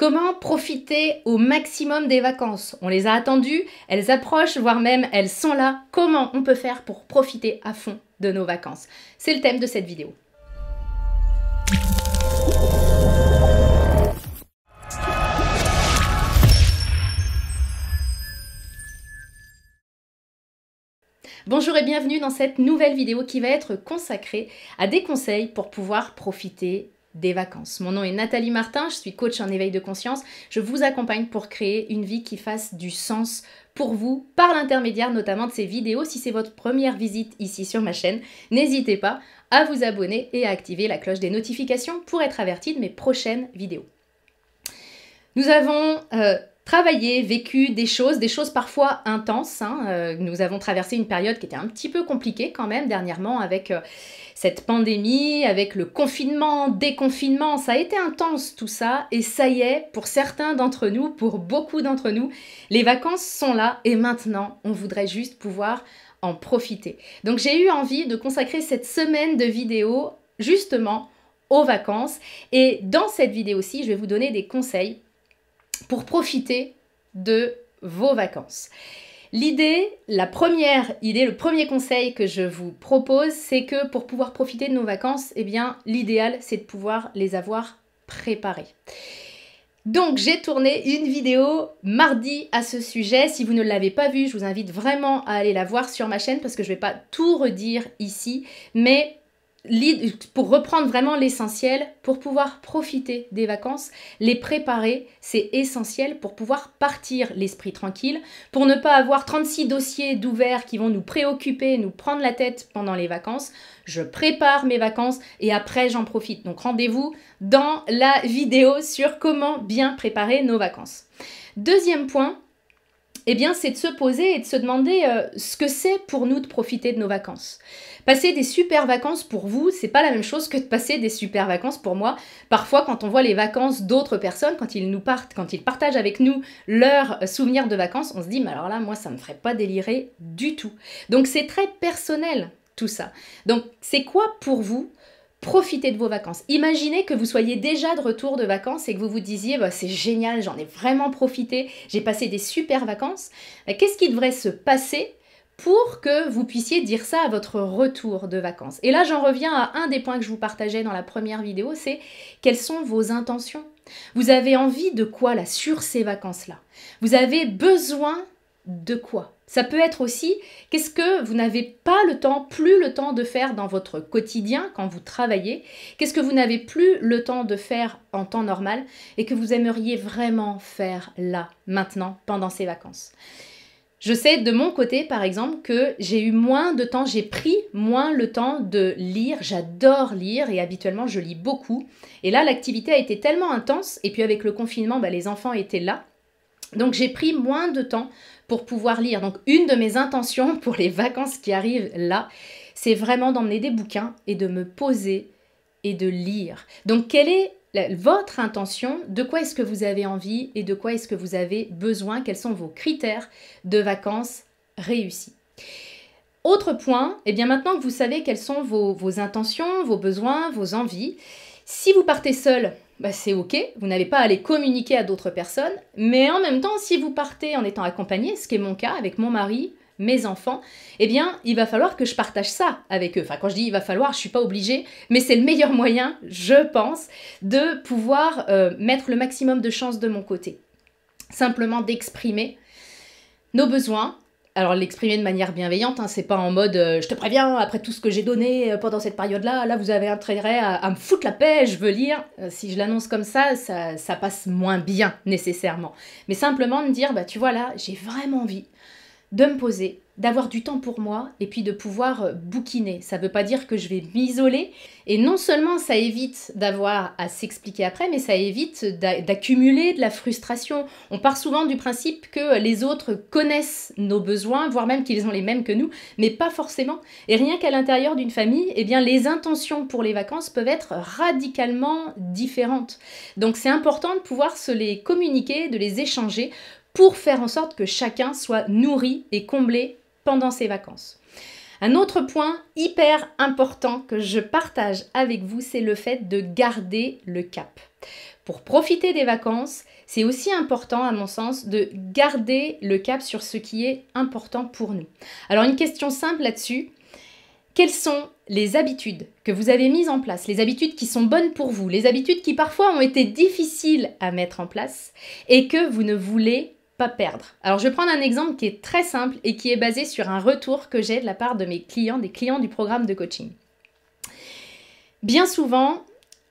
Comment profiter au maximum des vacances On les a attendues, elles approchent, voire même elles sont là. Comment on peut faire pour profiter à fond de nos vacances C'est le thème de cette vidéo. Bonjour et bienvenue dans cette nouvelle vidéo qui va être consacrée à des conseils pour pouvoir profiter des vacances. Mon nom est Nathalie Martin, je suis coach en éveil de conscience. Je vous accompagne pour créer une vie qui fasse du sens pour vous par l'intermédiaire notamment de ces vidéos. Si c'est votre première visite ici sur ma chaîne, n'hésitez pas à vous abonner et à activer la cloche des notifications pour être averti de mes prochaines vidéos. Nous avons euh, travaillé, vécu des choses, des choses parfois intenses. Hein. Euh, nous avons traversé une période qui était un petit peu compliquée quand même dernièrement avec euh, cette pandémie, avec le confinement, déconfinement. Ça a été intense tout ça. Et ça y est, pour certains d'entre nous, pour beaucoup d'entre nous, les vacances sont là et maintenant, on voudrait juste pouvoir en profiter. Donc j'ai eu envie de consacrer cette semaine de vidéo justement aux vacances. Et dans cette vidéo aussi, je vais vous donner des conseils pour profiter de vos vacances. L'idée, la première idée, le premier conseil que je vous propose, c'est que pour pouvoir profiter de nos vacances, eh bien, l'idéal, c'est de pouvoir les avoir préparées. Donc j'ai tourné une vidéo mardi à ce sujet. Si vous ne l'avez pas vue, je vous invite vraiment à aller la voir sur ma chaîne parce que je ne vais pas tout redire ici. Mais pour reprendre vraiment l'essentiel, pour pouvoir profiter des vacances, les préparer, c'est essentiel pour pouvoir partir l'esprit tranquille, pour ne pas avoir 36 dossiers d'ouverts qui vont nous préoccuper, nous prendre la tête pendant les vacances. Je prépare mes vacances et après j'en profite. Donc rendez-vous dans la vidéo sur comment bien préparer nos vacances. Deuxième point, eh bien, c'est de se poser et de se demander euh, ce que c'est pour nous de profiter de nos vacances. Passer des super vacances pour vous, c'est pas la même chose que de passer des super vacances pour moi. Parfois, quand on voit les vacances d'autres personnes, quand ils nous partent, quand ils partagent avec nous leurs euh, souvenirs de vacances, on se dit, mais alors là, moi, ça me ferait pas délirer du tout. Donc, c'est très personnel tout ça. Donc, c'est quoi pour vous Profitez de vos vacances. Imaginez que vous soyez déjà de retour de vacances et que vous vous disiez bah, c'est génial, j'en ai vraiment profité, j'ai passé des super vacances. Euh, qu'est-ce qui devrait se passer pour que vous puissiez dire ça à votre retour de vacances. Et là, j'en reviens à un des points que je vous partageais dans la première vidéo, c'est quelles sont vos intentions Vous avez envie de quoi là sur ces vacances-là Vous avez besoin de quoi ça peut être aussi qu'est-ce que vous n'avez pas le temps, plus le temps de faire dans votre quotidien quand vous travaillez, qu'est-ce que vous n'avez plus le temps de faire en temps normal et que vous aimeriez vraiment faire là, maintenant, pendant ces vacances. Je sais de mon côté, par exemple, que j'ai eu moins de temps, j'ai pris moins le temps de lire. J'adore lire et habituellement je lis beaucoup. Et là, l'activité a été tellement intense. Et puis avec le confinement, bah, les enfants étaient là. Donc j'ai pris moins de temps pour pouvoir lire. Donc une de mes intentions pour les vacances qui arrivent là, c'est vraiment d'emmener des bouquins et de me poser et de lire. Donc quelle est votre intention De quoi est-ce que vous avez envie et de quoi est-ce que vous avez besoin Quels sont vos critères de vacances réussies Autre point, et eh bien maintenant que vous savez quelles sont vos intentions, vos besoins, vos envies, si vous partez seul, bah, c'est ok, vous n'avez pas à les communiquer à d'autres personnes, mais en même temps, si vous partez en étant accompagné, ce qui est mon cas avec mon mari, mes enfants, eh bien, il va falloir que je partage ça avec eux. Enfin, quand je dis il va falloir, je suis pas obligée, mais c'est le meilleur moyen, je pense, de pouvoir euh, mettre le maximum de chance de mon côté. Simplement d'exprimer nos besoins, alors l'exprimer de manière bienveillante, hein, c'est pas en mode euh, je te préviens, après tout ce que j'ai donné euh, pendant cette période-là, là vous avez intérêt à, me foutre la paix, je veux lire. Euh, si je l'annonce comme ça, ça, ça, passe moins bien nécessairement. Mais simplement de dire, bah tu vois là, j'ai vraiment envie de me poser, d'avoir du temps pour moi et puis de pouvoir euh, bouquiner. Ça ne veut pas dire que je vais m'isoler. Et non seulement ça évite d'avoir à s'expliquer après, mais ça évite d'accumuler de la frustration. On part souvent du principe que les autres connaissent nos besoins, voire même qu'ils ont les mêmes que nous, mais pas forcément. Et rien qu'à l'intérieur d'une famille, eh bien, les intentions pour les vacances peuvent être radicalement différentes. Donc c'est important de pouvoir se les communiquer, de les échanger pour faire en sorte que chacun soit nourri et comblé pendant ces vacances. Un autre point hyper important que je partage avec vous, c'est le fait de garder le cap. Pour profiter des vacances, c'est aussi important, à mon sens, de garder le cap sur ce qui est important pour nous. Alors une question simple là-dessus. Quelles sont les habitudes que vous avez mises en place, les habitudes qui sont bonnes pour vous, les habitudes qui parfois ont été difficiles à mettre en place et que vous ne voulez perdre. Alors je vais prendre un exemple qui est très simple et qui est basé sur un retour que j'ai de la part de mes clients, des clients du programme de coaching. Bien souvent,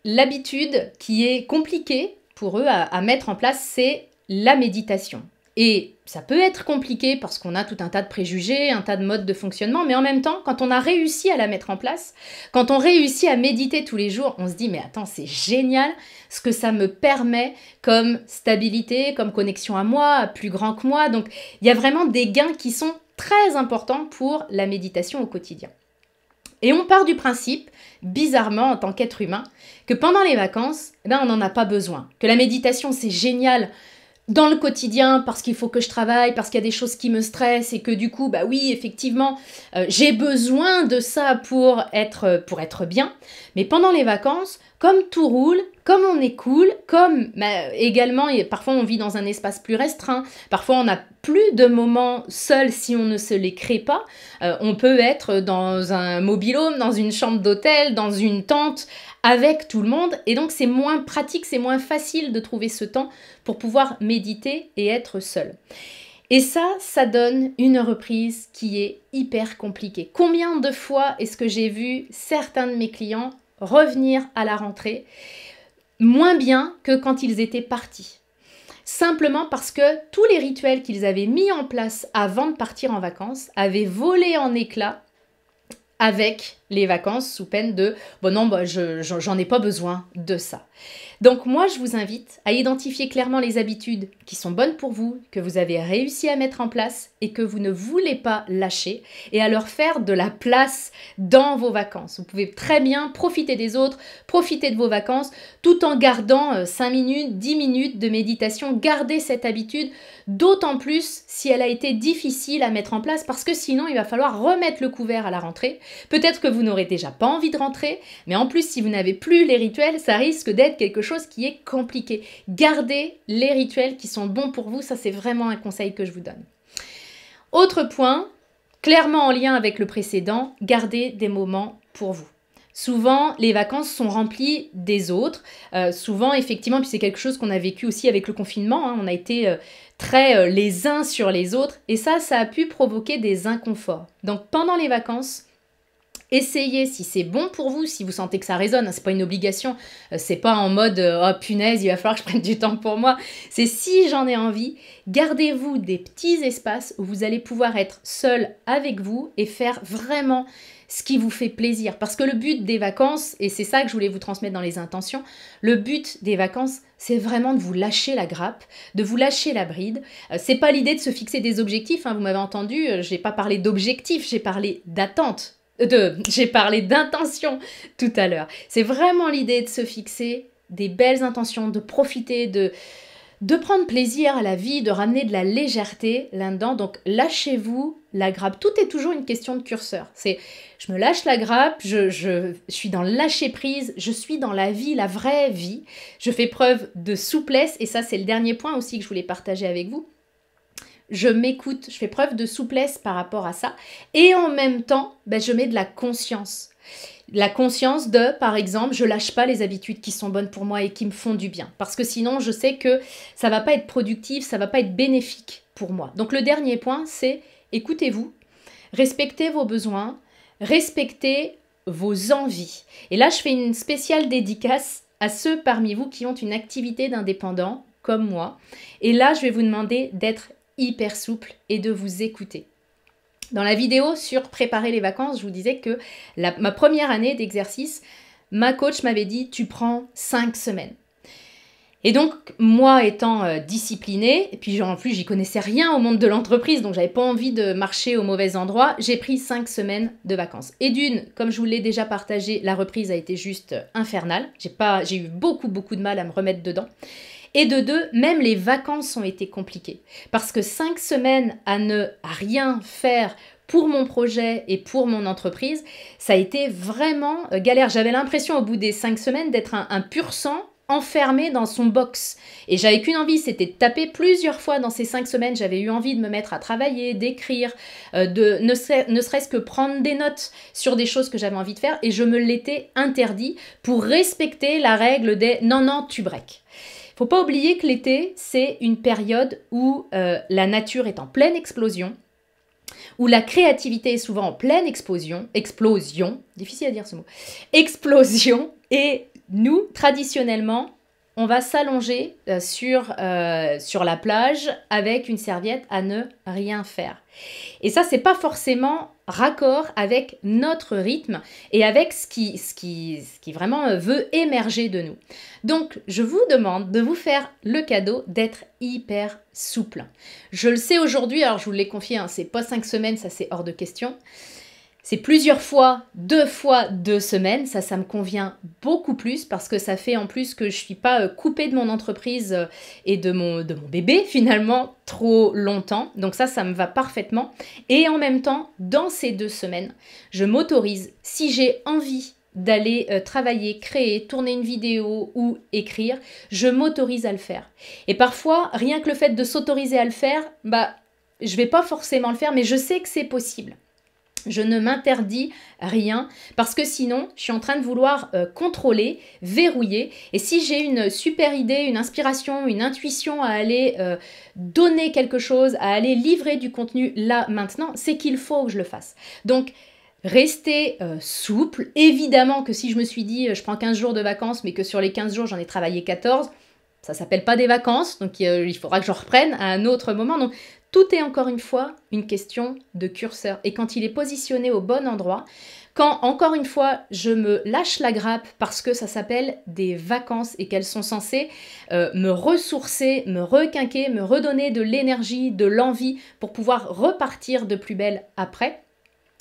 l'habitude qui est compliquée pour eux à mettre en place, c'est la méditation. Et ça peut être compliqué parce qu'on a tout un tas de préjugés, un tas de modes de fonctionnement, mais en même temps, quand on a réussi à la mettre en place, quand on réussit à méditer tous les jours, on se dit mais attends, c'est génial ce que ça me permet comme stabilité, comme connexion à moi, plus grand que moi. Donc il y a vraiment des gains qui sont très importants pour la méditation au quotidien. Et on part du principe, bizarrement en tant qu'être humain, que pendant les vacances, eh ben, on n'en a pas besoin, que la méditation c'est génial dans le quotidien parce qu'il faut que je travaille, parce qu'il y a des choses qui me stressent et que du coup, bah oui, effectivement, euh, j'ai besoin de ça pour être, euh, pour être bien. Mais pendant les vacances, comme tout roule, comme on est cool, comme bah, également, et parfois on vit dans un espace plus restreint, parfois on n'a plus de moments seuls si on ne se les crée pas. Euh, on peut être dans un mobilhome, dans une chambre d'hôtel, dans une tente, avec tout le monde, et donc c'est moins pratique, c'est moins facile de trouver ce temps pour pouvoir méditer et être seul. Et ça, ça donne une reprise qui est hyper compliquée. Combien de fois est-ce que j'ai vu certains de mes clients revenir à la rentrée moins bien que quand ils étaient partis. Simplement parce que tous les rituels qu'ils avaient mis en place avant de partir en vacances avaient volé en éclats avec les vacances sous peine de bon non, bah, j'en ai pas besoin de ça. Donc moi, je vous invite à identifier clairement les habitudes qui sont bonnes pour vous, que vous avez réussi à mettre en place et que vous ne voulez pas lâcher, et à leur faire de la place dans vos vacances. Vous pouvez très bien profiter des autres, profiter de vos vacances, tout en gardant 5 euh, minutes, 10 minutes de méditation. Gardez cette habitude, d'autant plus si elle a été difficile à mettre en place, parce que sinon, il va falloir remettre le couvert à la rentrée. Peut-être que vous n'aurez déjà pas envie de rentrer, mais en plus, si vous n'avez plus les rituels, ça risque d'être quelque chose chose qui est compliqué. Gardez les rituels qui sont bons pour vous, ça c'est vraiment un conseil que je vous donne. Autre point, clairement en lien avec le précédent, gardez des moments pour vous. Souvent, les vacances sont remplies des autres. Euh, souvent, effectivement, puis c'est quelque chose qu'on a vécu aussi avec le confinement, hein. on a été euh, très euh, les uns sur les autres, et ça, ça a pu provoquer des inconforts. Donc pendant les vacances, Essayez si c'est bon pour vous, si vous sentez que ça résonne, c'est pas une obligation, euh, c'est pas en mode euh, oh punaise, il va falloir que je prenne du temps pour moi. C'est si j'en ai envie, gardez-vous des petits espaces où vous allez pouvoir être seul avec vous et faire vraiment ce qui vous fait plaisir. Parce que le but des vacances, et c'est ça que je voulais vous transmettre dans les intentions, le but des vacances, c'est vraiment de vous lâcher la grappe, de vous lâcher la bride. Euh, c'est pas l'idée de se fixer des objectifs, hein, vous m'avez entendu, j'ai pas parlé d'objectifs, j'ai parlé d'attente de j'ai parlé d'intention tout à l'heure. C'est vraiment l'idée de se fixer des belles intentions, de profiter de de prendre plaisir à la vie, de ramener de la légèreté là-dedans. Donc lâchez-vous la grappe. Tout est toujours une question de curseur. C'est je me lâche la grappe, je, je, suis dans le lâcher prise, je suis dans la vie, la vraie vie. Je fais preuve de souplesse et ça c'est le dernier point aussi que je voulais partager avec vous je m'écoute, je fais preuve de souplesse par rapport à ça, et en même temps, ben, je mets de la conscience. La conscience de, par exemple, je lâche pas les habitudes qui sont bonnes pour moi et qui me font du bien, parce que sinon, je sais que ça va pas être productif, ça va pas être bénéfique pour moi. Donc le dernier point, c'est écoutez-vous, respectez vos besoins, respectez vos envies. Et là, je fais une spéciale dédicace à ceux parmi vous qui ont une activité d'indépendant comme moi. Et là, je vais vous demander d'être hyper souple et de vous écouter. Dans la vidéo sur préparer les vacances, je vous disais que ma première année d'exercice, ma coach m'avait dit tu prends cinq semaines. Et donc, moi étant euh, disciplinée, et puis en plus j'y connaissais rien au monde de l'entreprise, donc j'avais pas envie de marcher au mauvais endroit, j'ai pris cinq semaines de vacances. Et d'une, comme je vous l'ai déjà partagé, la reprise a été juste euh, infernale. J'ai eu beaucoup beaucoup de mal à me remettre dedans. Et de deux, même les vacances ont été compliquées. Parce que cinq semaines à ne rien faire pour mon projet et pour mon entreprise, ça a été vraiment euh, galère. J'avais l'impression au bout des cinq semaines d'être un, pur sang enfermé dans son box. Et j'avais qu'une envie, c'était de taper plusieurs fois dans ces cinq semaines. J'avais eu envie de me mettre à travailler, d'écrire, euh, de ne, serait-ce que prendre des notes sur des choses que j'avais envie de faire. Et je me l'étais interdit pour respecter la règle des non, non, tu break. Faut pas oublier que l'été, c'est une période où euh, la nature est en pleine explosion, où la créativité est souvent en pleine explosion, explosion, difficile à dire ce mot, explosion, et nous, traditionnellement, on va s'allonger euh, sur, euh, sur la plage avec une serviette à ne rien faire. Et ça, c'est pas forcément raccord avec notre rythme et avec ce qui, qui, qui vraiment euh, veut émerger de nous. Donc, je vous demande de vous faire le cadeau d'être hyper souple. Je le sais aujourd'hui, alors je vous l'ai confié, hein, c'est pas cinq semaines, ça c'est hors de question. C'est plusieurs fois, deux fois deux semaines. Ça, ça me convient beaucoup plus parce que ça fait en plus que je suis pas euh, coupée de mon entreprise euh, et de mon, de mon bébé finalement trop longtemps. Donc ça, ça me va parfaitement. Et en même temps, dans ces deux semaines, je m'autorise, si j'ai envie d'aller euh, travailler, créer, tourner une vidéo ou écrire, je m'autorise à le faire. Et parfois, rien que le fait de s'autoriser à le faire, bah, je vais pas forcément le faire, mais je sais que c'est possible. Je ne m'interdis rien parce que sinon, je suis en train de vouloir euh, contrôler, verrouiller. Et si j'ai une super idée, une inspiration, une intuition à aller euh, donner quelque chose, à aller livrer du contenu là maintenant, c'est qu'il faut que je le fasse. Donc, Rester euh, souple. Évidemment que si je me suis dit je prends 15 jours de vacances mais que sur les 15 jours j'en ai travaillé 14, ça s'appelle pas des vacances, donc il faudra que je reprenne à un autre moment. Donc tout est encore une fois une question de curseur. Et quand il est positionné au bon endroit, quand encore une fois je me lâche la grappe parce que ça s'appelle des vacances et qu'elles sont censées euh, me ressourcer, me requinquer, me redonner de l'énergie, de l'envie pour pouvoir repartir de plus belle après,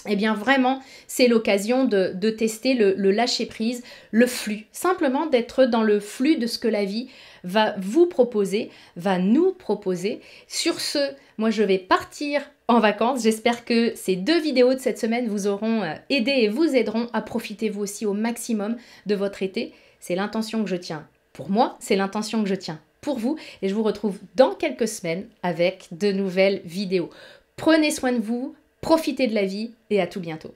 eh bien vraiment, c'est l'occasion de, tester le, le lâcher-prise, le flux. Simplement d'être dans le flux de ce que la vie va vous proposer, va nous proposer. Sur ce, moi je vais partir en vacances. J'espère que ces deux vidéos de cette semaine vous auront euh, aidé et vous aideront à profiter vous aussi au maximum de votre été. C'est l'intention que je tiens pour moi, c'est l'intention que je tiens pour vous et je vous retrouve dans quelques semaines avec de nouvelles vidéos. Prenez soin de vous, profitez de la vie et à tout bientôt.